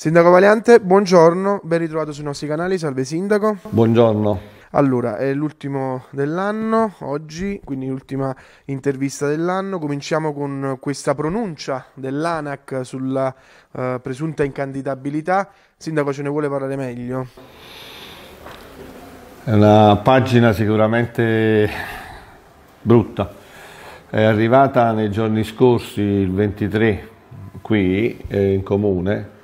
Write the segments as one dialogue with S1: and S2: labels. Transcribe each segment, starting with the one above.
S1: Sindaco Valiante, buongiorno, ben ritrovato sui nostri canali, salve Sindaco. Buongiorno. Allora, è l'ultimo dell'anno, oggi, quindi l'ultima intervista dell'anno. Cominciamo con questa pronuncia dell'ANAC sulla eh, presunta incandidabilità. Sindaco, ce ne vuole parlare meglio? È una pagina sicuramente brutta. È arrivata nei giorni scorsi, il 23, qui eh, in comune,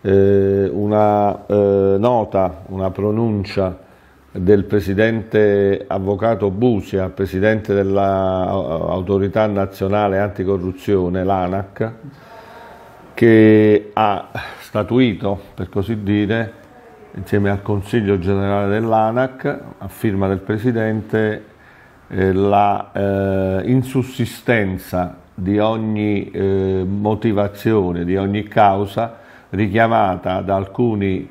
S1: eh, una eh, nota, una pronuncia del presidente avvocato Busia, presidente dell'autorità nazionale anticorruzione, l'ANAC, che ha statuito, per così dire, insieme al Consiglio generale dell'ANAC, a firma del presidente, eh, la eh, insussistenza di ogni eh, motivazione, di ogni causa richiamata da alcuni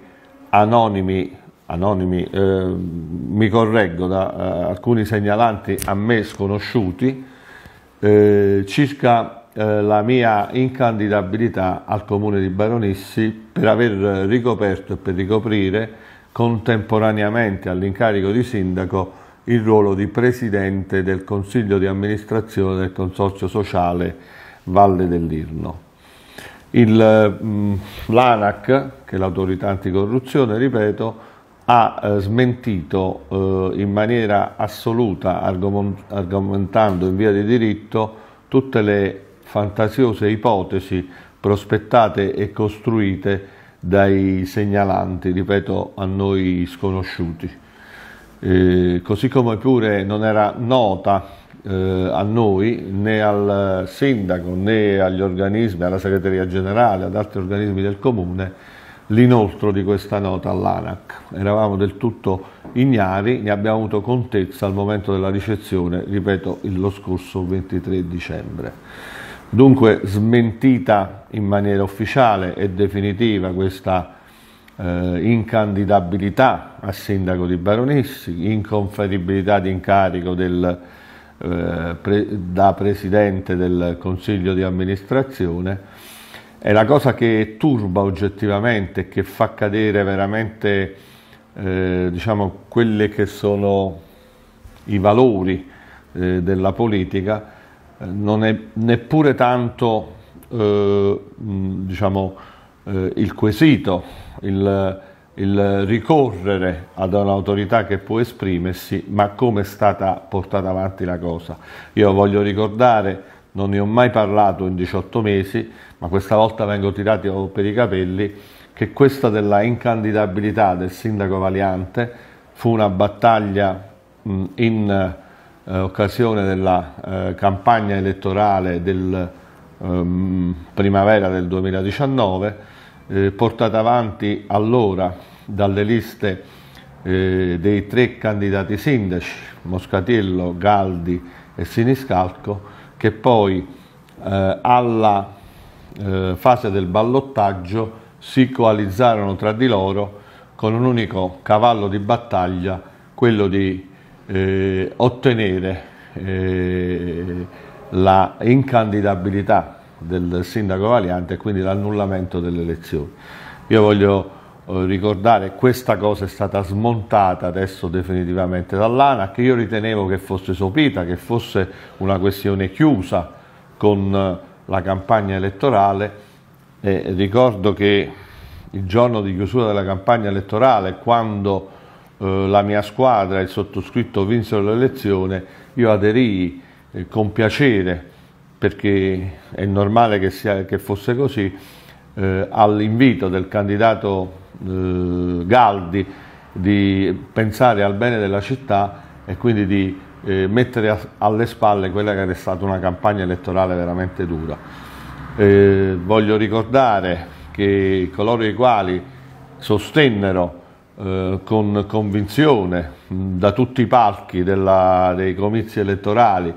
S1: anonimi, anonimi eh, mi correggo, da eh, alcuni segnalanti a me sconosciuti, eh, circa eh, la mia incandidabilità al comune di Baronissi per aver ricoperto e per ricoprire contemporaneamente all'incarico di sindaco il ruolo di presidente del consiglio di amministrazione del consorzio sociale Valle dell'Irno. Mm, L'ANAC, che è l'autorità anticorruzione, ripeto, ha eh, smentito eh, in maniera assoluta, argomentando in via di diritto, tutte le fantasiose ipotesi prospettate e costruite dai segnalanti, ripeto, a noi sconosciuti. Eh, così come pure non era nota eh, a noi né al sindaco né agli organismi, alla segreteria generale, ad altri organismi del comune l'inoltro di questa nota all'ANAC. Eravamo del tutto ignari, ne abbiamo avuto contezza al momento della ricezione, ripeto, lo scorso 23 dicembre. Dunque smentita in maniera ufficiale e definitiva questa eh, incandidabilità a sindaco di Baronessi, inconferibilità di incarico del eh, pre, da presidente del consiglio di amministrazione è la cosa che turba oggettivamente, che fa cadere veramente eh, diciamo, quelli che sono i valori eh, della politica, eh, non è neppure tanto eh, diciamo, il quesito, il, il ricorrere ad un'autorità che può esprimersi, ma come è stata portata avanti la cosa. Io voglio ricordare, non ne ho mai parlato in 18 mesi, ma questa volta vengo tirato per i capelli, che questa della incandidabilità del sindaco Valiante fu una battaglia in eh, occasione della eh, campagna elettorale del ehm, primavera del 2019 eh, portata avanti allora dalle liste eh, dei tre candidati sindaci, Moscatiello, Galdi e Siniscalco, che poi eh, alla eh, fase del ballottaggio si coalizzarono tra di loro con un unico cavallo di battaglia, quello di eh, ottenere eh, la incandidabilità del sindaco Valiante e quindi l'annullamento delle elezioni. Io voglio eh, ricordare questa cosa è stata smontata adesso definitivamente dall'ANAC, io ritenevo che fosse sopita, che fosse una questione chiusa con eh, la campagna elettorale e ricordo che il giorno di chiusura della campagna elettorale quando eh, la mia squadra e il sottoscritto vinsero l'elezione io aderii eh, con piacere perché è normale che, sia, che fosse così, eh, all'invito del candidato eh, Galdi di pensare al bene della città e quindi di eh, mettere a, alle spalle quella che era stata una campagna elettorale veramente dura. Eh, voglio ricordare che coloro i quali sostennero eh, con convinzione mh, da tutti i palchi della, dei comizi elettorali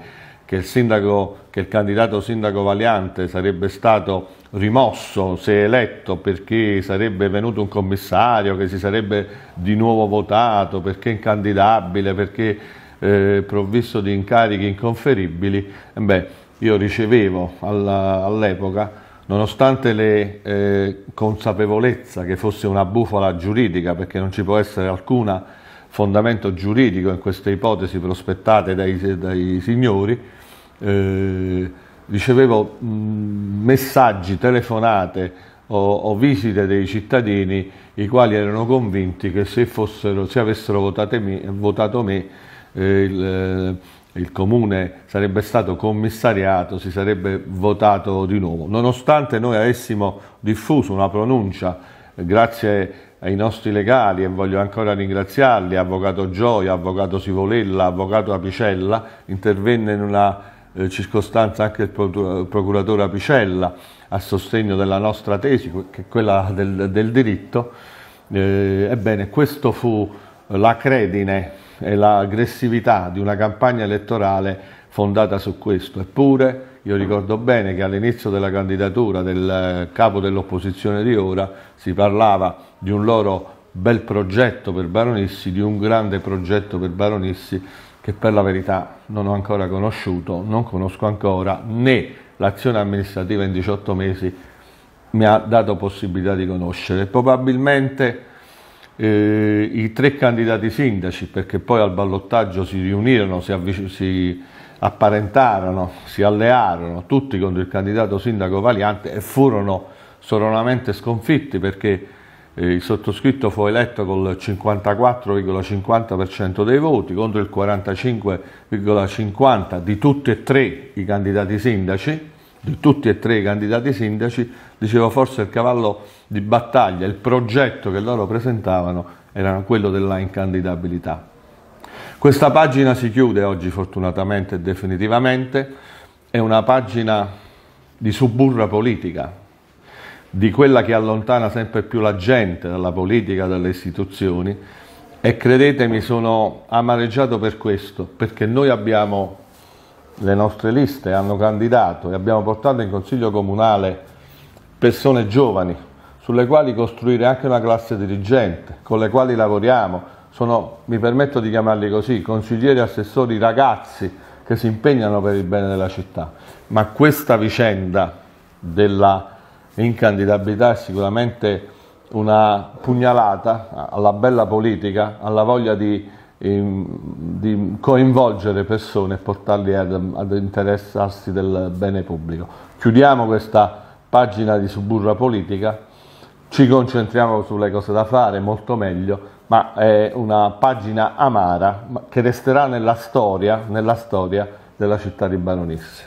S1: che il, sindaco, che il candidato sindaco Valiante sarebbe stato rimosso se eletto perché sarebbe venuto un commissario che si sarebbe di nuovo votato perché incandidabile, perché eh, provvisto di incarichi inconferibili, beh, io ricevevo all'epoca, nonostante le eh, consapevolezza che fosse una bufala giuridica, perché non ci può essere alcun fondamento giuridico in queste ipotesi prospettate dai, dai signori, eh, ricevevo mm, messaggi, telefonate o, o, visite dei cittadini i quali erano convinti che se, fossero, se avessero me, votato me eh, il, eh, il comune sarebbe stato commissariato, si sarebbe votato di nuovo. Nonostante noi avessimo diffuso una pronuncia, eh, grazie ai nostri legali, e voglio ancora ringraziarli, Avvocato Gioia, Avvocato Sivolella, Avvocato Apicella, intervenne in una eh, circostanza anche il procuratore Apicella a sostegno della nostra tesi, che è quella del, del diritto, eh, ebbene questo fu l'acredine e l'aggressività di una campagna elettorale fondata su questo. Eppure io ricordo bene che all'inizio della candidatura del eh, capo dell'opposizione di ora si parlava di un loro bel progetto per Baronissi, di un grande progetto per Baronissi che per la verità non ho ancora conosciuto, non conosco ancora, né l'azione amministrativa in 18 mesi mi ha dato possibilità di conoscere. Probabilmente eh, i tre candidati sindaci, perché poi al ballottaggio si riunirono, si, si apparentarono, si allearono tutti contro il candidato sindaco Valiante e furono solamente sconfitti perché eh, il sottoscritto fu eletto col 54,50% dei voti contro il 45,50% di tutti e tre i candidati sindaci, di tutti e tre i candidati sindaci, dicevo forse il cavallo di battaglia, il progetto che loro presentavano era quello della incandidabilità. Questa pagina si chiude oggi fortunatamente e definitivamente, è una pagina di suburra politica, di quella che allontana sempre più la gente dalla politica, dalle istituzioni e credetemi sono amareggiato per questo, perché noi abbiamo le nostre liste, hanno candidato e abbiamo portato in consiglio comunale persone giovani sulle quali costruire anche una classe dirigente, con le quali lavoriamo. Sono, mi permetto di chiamarli così, consiglieri, assessori, ragazzi che si impegnano per il bene della città. Ma questa vicenda della incandidabilità è sicuramente una pugnalata alla bella politica, alla voglia di, ehm, di coinvolgere persone e portarli ad, ad interessarsi del bene pubblico. Chiudiamo questa pagina di suburra politica ci concentriamo sulle cose da fare molto meglio, ma è una pagina amara che resterà nella storia, nella storia della città di Baronisse.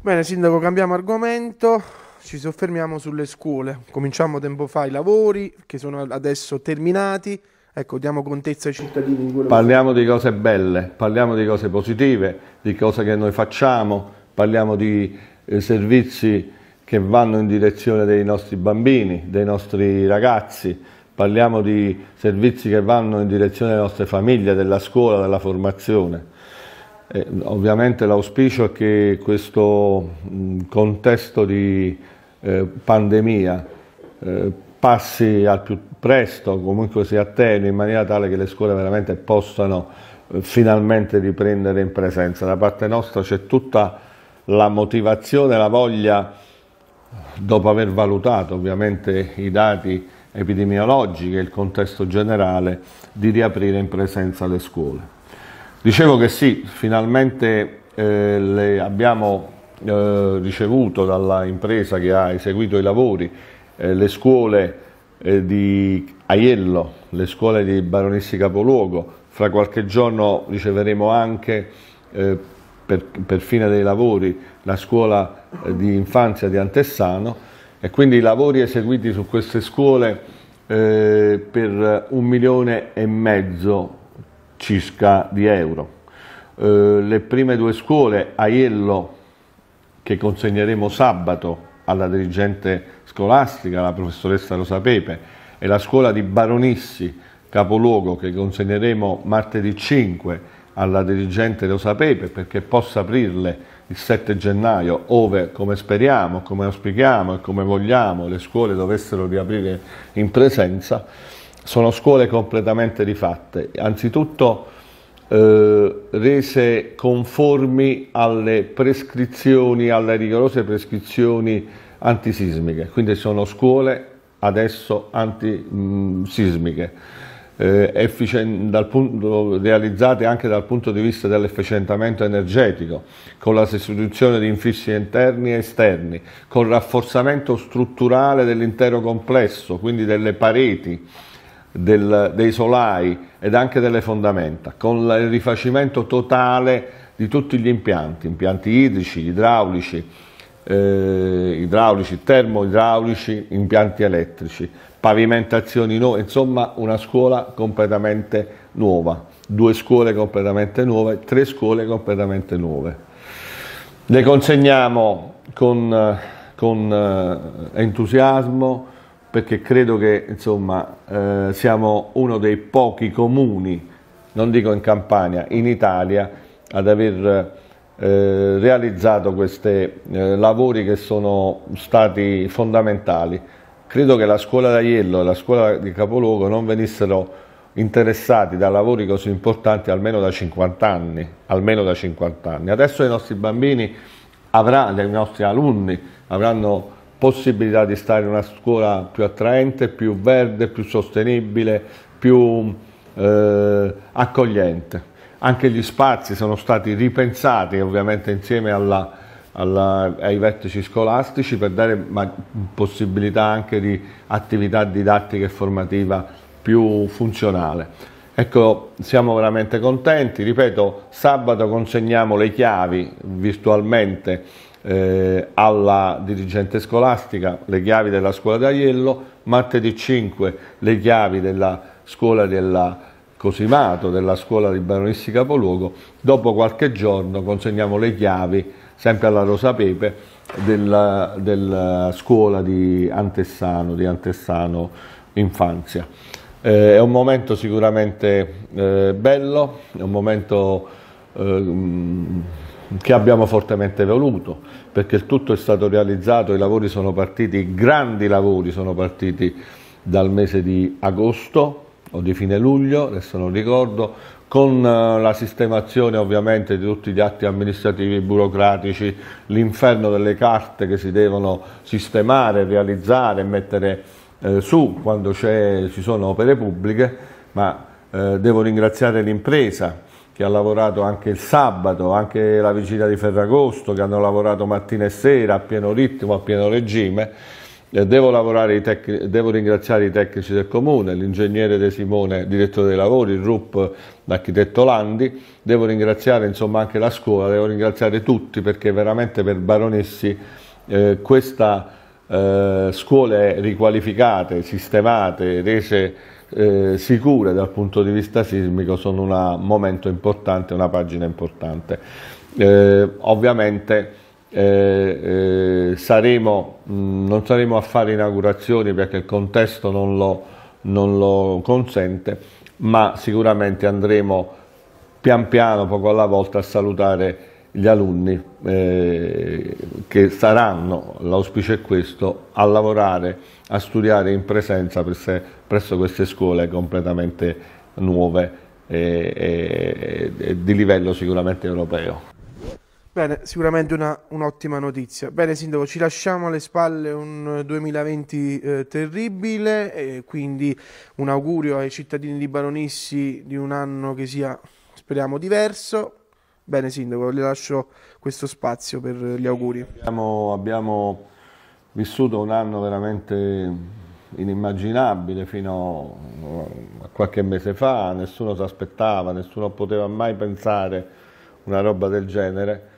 S1: Bene, Sindaco, cambiamo argomento ci soffermiamo sulle scuole. Cominciamo tempo fa i lavori che sono adesso terminati. Ecco, diamo contezza ai cittadini. Parliamo di cose belle, parliamo di cose positive, di cose che noi facciamo, parliamo di eh, servizi che vanno in direzione dei nostri bambini, dei nostri ragazzi, parliamo di servizi che vanno in direzione delle nostre famiglie, della scuola, della formazione. Eh, ovviamente l'auspicio è che questo mh, contesto di eh, pandemia eh, passi al più presto, comunque si attenui in maniera tale che le scuole veramente possano eh, finalmente riprendere in presenza. Da parte nostra c'è tutta la motivazione, la voglia, dopo aver valutato ovviamente i dati epidemiologici e il contesto generale, di riaprire in presenza le scuole. Dicevo che sì, finalmente eh, abbiamo eh, ricevuto dalla impresa che ha eseguito i lavori, eh, le scuole eh, di Aiello, le scuole di Baronessi Capoluogo, fra qualche giorno riceveremo anche eh, per, per, fine dei lavori la scuola eh, di infanzia di Antessano e quindi i lavori eseguiti su queste scuole per un milione e mezzo circa di euro. le prime due scuole, Aiello che consegneremo sabato alla dirigente scolastica, la professoressa Rosa Pepe, e la scuola di Baronissi, capoluogo, che consegneremo martedì 5 alla dirigente Rosa Pepe perché possa aprirle il 7 gennaio, ove, come speriamo, come auspichiamo e come vogliamo, le scuole dovessero riaprire in presenza, sono scuole completamente rifatte. Anzitutto eh, rese conformi alle prescrizioni, alle rigorose prescrizioni antisismiche, quindi sono scuole adesso antisismiche. Eh, punto, realizzate anche dal punto di vista dell'efficientamento energetico, con la sostituzione di infissi interni e esterni, col rafforzamento strutturale dell'intero complesso, quindi delle pareti, del, dei solai, ed anche delle fondamenta, con il rifacimento totale di tutti gli impianti, impianti idrici, idraulici, eh, idraulici, termoidraulici, impianti elettrici, pavimentazioni nuove, insomma una scuola completamente nuova, due scuole completamente nuove, tre scuole completamente nuove. Le consegniamo con, eh, con eh, entusiasmo perché credo che insomma, eh, siamo uno dei pochi comuni, non dico in Campania, in Italia, ad aver eh, realizzato questi eh, lavori che sono stati fondamentali. Credo che la scuola d'Aiello e la scuola di Capoluogo non venissero interessati da lavori così importanti almeno da 50 anni, almeno da 50 anni. Adesso i nostri bambini avranno, i nostri alunni avranno possibilità di stare in una scuola più attraente, più verde, più sostenibile, più eh, accogliente. Anche gli spazi sono stati ripensati ovviamente insieme alla, alla, ai vertici scolastici per dare ma, possibilità anche di attività didattica e formativa più funzionale. Ecco, siamo veramente contenti, ripeto, sabato consegniamo le chiavi virtualmente eh, alla dirigente scolastica le chiavi della scuola d'Aiello, martedì 5 le chiavi della scuola della Cosimato, della scuola di Baronessi Capoluogo, dopo qualche giorno consegniamo le chiavi sempre alla Rosa Pepe della, della scuola di Antessano, di Antessano Infanzia. Eh, è un momento sicuramente eh, bello, è un momento eh, mm, che abbiamo fortemente voluto perché il tutto è stato realizzato, i lavori sono partiti, i grandi lavori sono partiti dal mese di agosto o di fine luglio, adesso non ricordo, con eh, la sistemazione ovviamente di tutti gli atti amministrativi, burocratici, l'inferno delle carte che si devono sistemare, realizzare, mettere eh, su quando ci sono opere pubbliche, ma eh, devo ringraziare l'impresa che ha lavorato anche il sabato, anche la vigilia di Ferragosto, che hanno lavorato mattina e sera a pieno ritmo, a pieno regime. Eh, devo, devo, ringraziare i tecnici del comune, l'ingegnere De Simone, direttore dei lavori, il RUP, l'architetto Landi, devo ringraziare insomma, anche la scuola, devo ringraziare tutti perché veramente per Baronessi eh, queste eh, scuole riqualificate, sistemate, rese eh, sicure dal punto di vista sismico sono un momento importante, una pagina importante. Eh, ovviamente eh, eh, saremo, mh, non saremo a fare inaugurazioni perché il contesto non lo, non lo consente, ma sicuramente andremo pian piano, poco alla volta, a salutare gli alunni eh, che saranno, l'auspicio è questo, a lavorare a studiare in presenza presso queste scuole completamente nuove e, e, e di livello sicuramente europeo. Bene, sicuramente una, un'ottima notizia. Bene, Sindaco, ci lasciamo alle spalle un 2020 eh, terribile, e quindi un augurio ai cittadini di Baronissi di un anno che sia, speriamo, diverso. Bene, Sindaco, le lascio questo spazio per gli auguri. abbiamo, abbiamo vissuto un anno veramente inimmaginabile fino a qualche mese fa, nessuno si aspettava, nessuno poteva mai pensare una roba del genere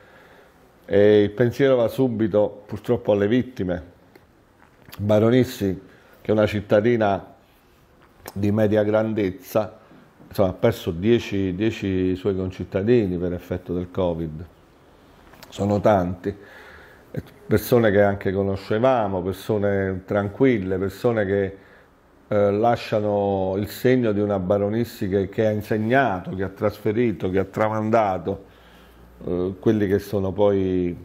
S1: e il pensiero va subito purtroppo alle vittime. Baronissi, che è una cittadina di media grandezza, insomma, ha perso 10, 10 suoi concittadini per effetto del Covid, sono tanti persone che anche conoscevamo, persone tranquille, persone che eh, lasciano il segno di una baronissi che, che, ha insegnato, che ha trasferito, che ha tramandato eh, quelli che sono poi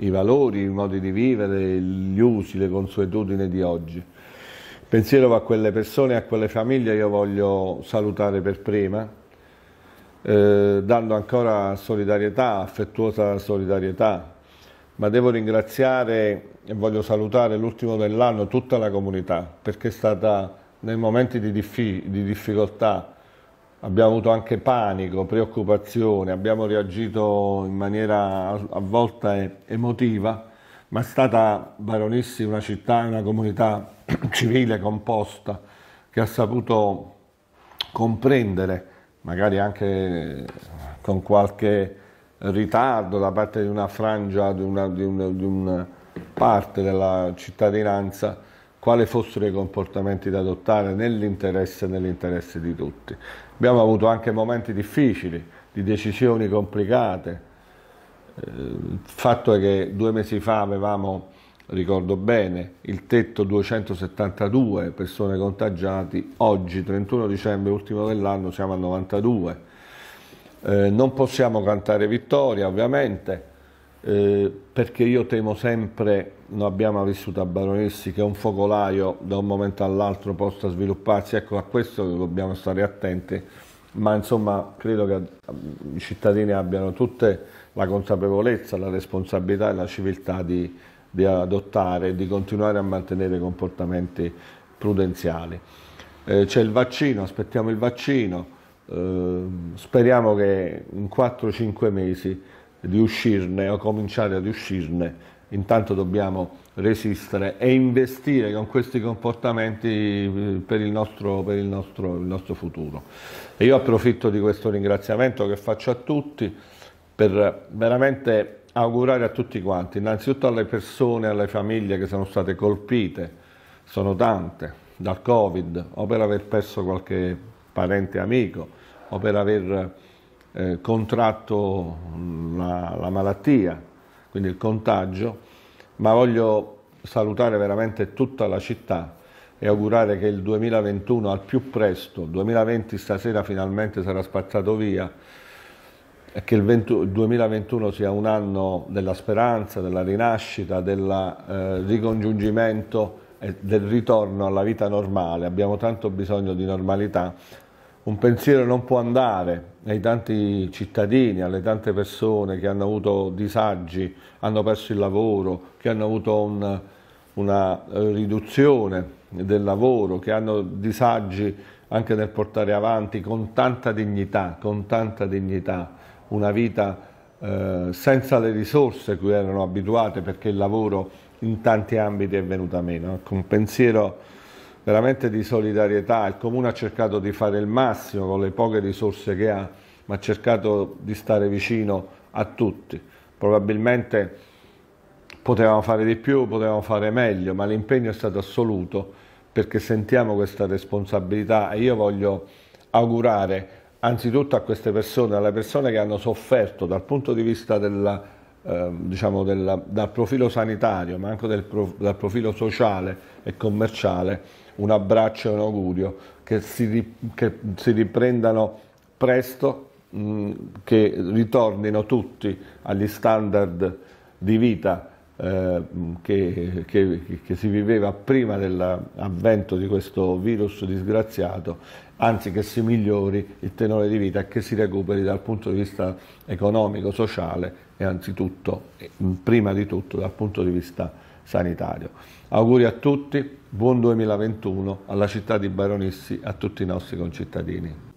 S1: i valori, i modi di vivere, gli usi, le consuetudini di oggi. Pensiero a quelle persone e a quelle famiglie, io voglio salutare per prima, eh, dando ancora solidarietà, affettuosa solidarietà ma devo ringraziare e voglio salutare l'ultimo dell'anno tutta la comunità perché è stata nei momenti di, diffi di difficoltà abbiamo avuto anche panico, preoccupazione, abbiamo reagito in maniera a volte emotiva, ma è stata Baronissi una città, una comunità civile composta che ha saputo comprendere, magari anche con qualche ritardo da parte di una frangia, di una, di una, di una parte della cittadinanza, quali fossero i comportamenti da adottare nell'interesse nell'interesse di tutti. Abbiamo avuto anche momenti difficili, di decisioni complicate. Il eh, fatto è che due mesi fa avevamo, ricordo bene, il tetto 272 persone contagiate, oggi 31 dicembre, ultimo dell'anno, siamo a 92 eh, non possiamo cantare vittoria, ovviamente, eh, perché io temo sempre, noi abbiamo vissuto a Baronessi, che un focolaio da un momento all'altro possa svilupparsi, ecco a questo dobbiamo stare attenti, ma insomma credo che mm, i cittadini abbiano tutte la consapevolezza, la responsabilità e la civiltà di, di adottare e di continuare a mantenere comportamenti prudenziali. Eh, c'è il vaccino, aspettiamo il vaccino Ehm, speriamo che in 4-5 mesi di uscirne o cominciare ad uscirne, intanto dobbiamo resistere e investire con questi comportamenti eh, per il nostro, per il nostro, il nostro futuro. E io approfitto di questo ringraziamento che faccio a tutti per veramente augurare a tutti quanti, innanzitutto alle persone, alle famiglie che sono state colpite, sono tante, dal Covid o per aver perso qualche parente amico o per aver eh, contratto la, la malattia, quindi il contagio, ma voglio salutare veramente tutta la città e augurare che il 2021 al più presto, 2020 stasera finalmente sarà spazzato via, e che il, 20, 2021 sia un anno della speranza, della rinascita, del eh, ricongiungimento e del ritorno alla vita normale. Abbiamo tanto bisogno di normalità un pensiero non può andare ai tanti cittadini, alle tante persone che hanno avuto disagi, hanno perso il lavoro, che hanno avuto un, una eh, riduzione del lavoro, che hanno disagi anche nel portare avanti con tanta dignità, con tanta dignità una vita eh, senza le risorse cui erano abituate perché il lavoro in tanti ambiti è venuto a meno. Ecco, un pensiero veramente di solidarietà, il comune ha cercato di fare il massimo con le poche risorse che ha, ma ha cercato di stare vicino a tutti. Probabilmente potevamo fare di più, potevamo fare meglio, ma l'impegno è stato assoluto perché sentiamo questa responsabilità e io voglio augurare anzitutto a queste persone, alle persone che hanno sofferto dal punto di vista della, eh, diciamo della, dal profilo sanitario ma anche del, dal profilo sociale e commerciale un abbraccio e un augurio, che si, che si riprendano presto, mh, mm, che ritornino tutti agli standard di vita eh, che, che, che, si viveva prima dell'avvento di questo virus disgraziato, anzi che si migliori il tenore di vita e che si recuperi dal punto di vista economico, sociale e anzitutto, prima di tutto, dal punto di vista economico sanitario. Auguri a tutti, buon 2021 alla città di Baronissi, a tutti i nostri concittadini.